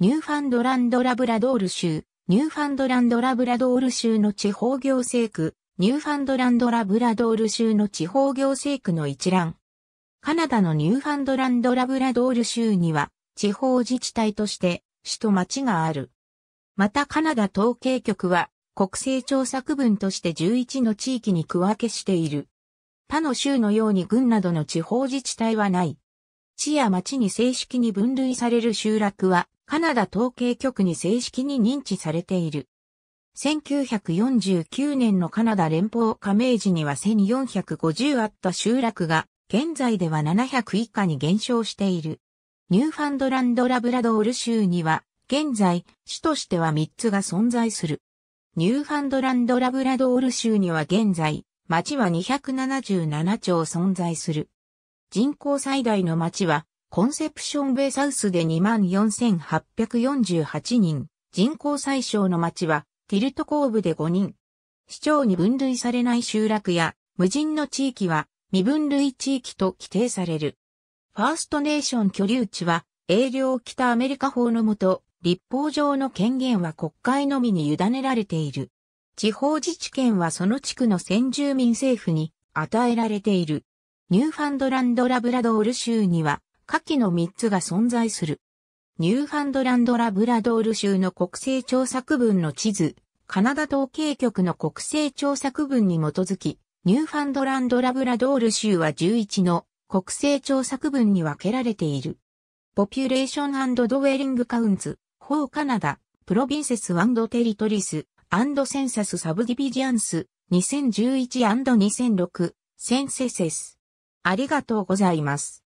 ニューファンドランドラブラドール州、ニューファンドランドラブラドール州の地方行政区、ニューファンドランドラブラドール州の地方行政区の一覧。カナダのニューファンドランドラブラドール州には、地方自治体として、市と町がある。またカナダ統計局は、国勢調査区分として11の地域に区分けしている。他の州のように郡などの地方自治体はない。市や町に正式に分類される集落はカナダ統計局に正式に認知されている。1949年のカナダ連邦加盟時には1450あった集落が、現在では700以下に減少している。ニューファンドランドラブラドール州には、現在、市としては3つが存在する。ニューファンドランドラブラドール州には現在、町は277町存在する。人口最大の町はコンセプションベイサウスで24,848人、人口最小の町は、ティルトコーブで5人。市長に分類されない集落や、無人の地域は、未分類地域と規定される。ファーストネーション居留地は、英領北アメリカ法のもと、立法上の権限は国会のみに委ねられている。地方自治権はその地区の先住民政府に与えられている。ニューファンドランドラブラドール州には下記の3つが存在する。ニューファンドランドラブラドール州の国勢調査区分の地図、カナダ統計局の国勢調査区分に基づき、ニューファンドランドラブラドール州は11の国勢調査区分に分けられている。ポピュレーションドウェリングカウンズ、ホーカナダ、プロビンセステリトリス、センサスサブディビジアンス、2011-2006、センセセス。ありがとうございます。